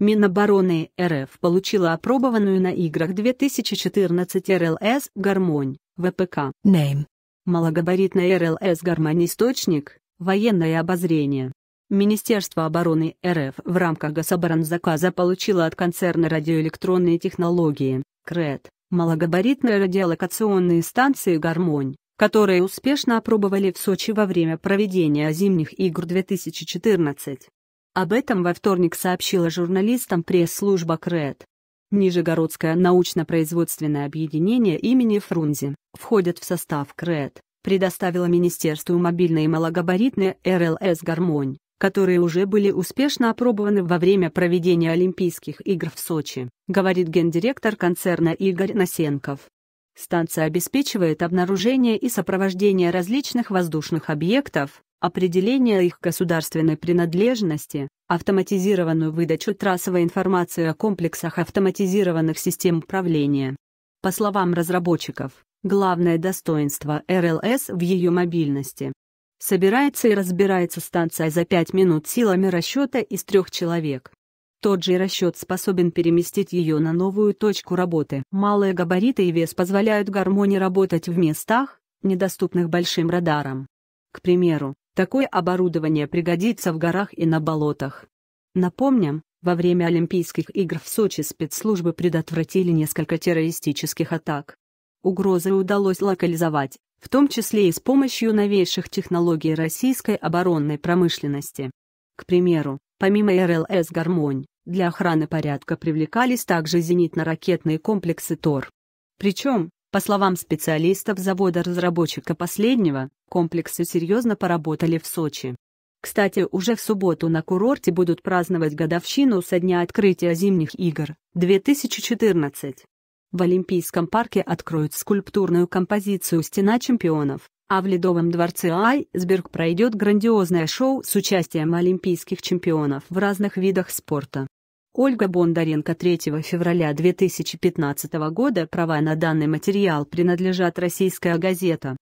Минобороны РФ получила опробованную на играх 2014 РЛС «Гармонь» ВПК. Name. Малогабаритная РЛС «Гармонь» источник, военное обозрение. Министерство обороны РФ в рамках гособоронзаказа получило от концерна радиоэлектронные технологии, КРЭД, малогабаритные радиолокационные станции «Гармонь», которые успешно опробовали в Сочи во время проведения зимних игр 2014. Об этом во вторник сообщила журналистам пресс-служба КРЭД. Нижегородское научно-производственное объединение имени Фрунзе входит в состав КРЭД, предоставило Министерству мобильные и малогабаритные РЛС «Гармонь», которые уже были успешно опробованы во время проведения Олимпийских игр в Сочи, говорит гендиректор концерна Игорь Насенков. Станция обеспечивает обнаружение и сопровождение различных воздушных объектов, определение их государственной принадлежности, автоматизированную выдачу трассовой информации о комплексах автоматизированных систем управления. По словам разработчиков, главное достоинство РЛС в ее мобильности. Собирается и разбирается станция за 5 минут силами расчета из трех человек. Тот же расчет способен переместить ее на новую точку работы. Малые габариты и вес позволяют гармоне работать в местах, недоступных большим радарам. К примеру, Такое оборудование пригодится в горах и на болотах. Напомним, во время Олимпийских игр в Сочи спецслужбы предотвратили несколько террористических атак. Угрозы удалось локализовать, в том числе и с помощью новейших технологий российской оборонной промышленности. К примеру, помимо РЛС «Гармонь», для охраны порядка привлекались также зенитно-ракетные комплексы ТОР. Причем, по словам специалистов завода-разработчика последнего, комплексы серьезно поработали в Сочи. Кстати, уже в субботу на курорте будут праздновать годовщину со дня открытия зимних игр 2014. В Олимпийском парке откроют скульптурную композицию «Стена чемпионов», а в Ледовом дворце Айсберг пройдет грандиозное шоу с участием олимпийских чемпионов в разных видах спорта. Ольга Бондаренко 3 февраля 2015 года права на данный материал принадлежат «Российская газета».